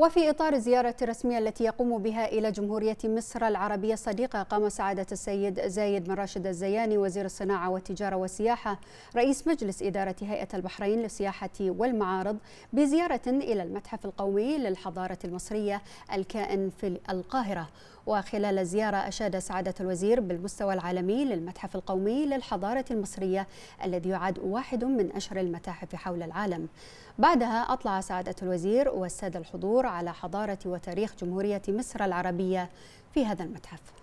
وفي إطار الزيارة الرسمية التي يقوم بها إلى جمهورية مصر العربية الصديقة قام سعادة السيد زايد بن راشد الزياني وزير الصناعة والتجارة والسياحة رئيس مجلس إدارة هيئة البحرين للسياحة والمعارض بزيارة إلى المتحف القومي للحضارة المصرية الكائن في القاهرة وخلال زيارة أشاد سعادة الوزير بالمستوى العالمي للمتحف القومي للحضارة المصرية الذي يعد واحد من أشهر المتاحف حول العالم بعدها أطلع سعادة الوزير والسادة الحضور على حضارة وتاريخ جمهورية مصر العربية في هذا المتحف